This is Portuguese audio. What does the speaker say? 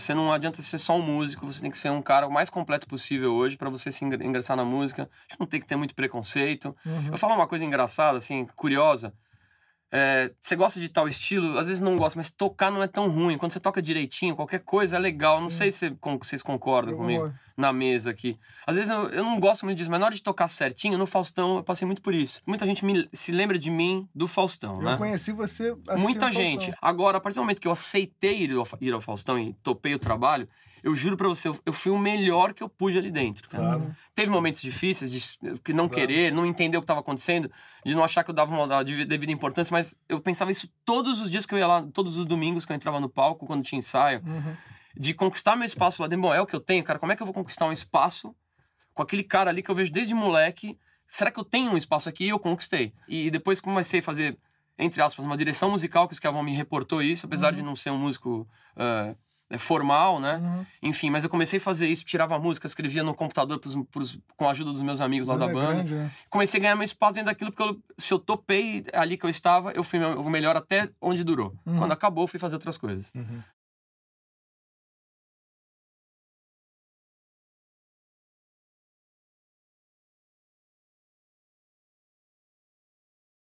Você não adianta ser só um músico, você tem que ser um cara o mais completo possível hoje para você se ingressar na música. Não tem que ter muito preconceito. Uhum. Eu falo uma coisa engraçada, assim, curiosa. É, você gosta de tal estilo, às vezes não gosta, mas tocar não é tão ruim. Quando você toca direitinho, qualquer coisa é legal. Sim. Não sei se vocês concordam eu comigo vou. na mesa aqui. Às vezes eu, eu, não gosto muito disso, mas na hora de tocar certinho, no Faustão eu passei muito por isso. Muita gente me, se lembra de mim do Faustão, eu né? Eu conheci você Muita gente. Agora, a partir do momento que eu aceitei ir ao, ir ao Faustão e topei o trabalho, eu juro para você, eu fui o melhor que eu pude ali dentro. Claro. Teve momentos difíceis de que não claro. querer, não entender o que estava acontecendo, de não achar que eu dava uma devida importância, mas eu pensava isso todos os dias que eu ia lá, todos os domingos que eu entrava no palco, quando tinha ensaio, uhum. de conquistar meu espaço lá dentro. Bom, é o que eu tenho, cara, como é que eu vou conquistar um espaço com aquele cara ali que eu vejo desde moleque? Será que eu tenho um espaço aqui e eu conquistei? E depois comecei a fazer entre aspas, uma direção musical, que o Schiavon me reportou isso, apesar uhum. de não ser um músico uh, né, formal, né? Uhum. Enfim, mas eu comecei a fazer isso, tirava música, escrevia no computador pros, pros, com a ajuda dos meus amigos lá ah, é da banda. Grande, é. Comecei a ganhar meu espaço dentro daquilo, porque eu, se eu topei ali que eu estava, eu fui o melhor até onde durou. Uhum. Quando acabou, fui fazer outras coisas. Uhum.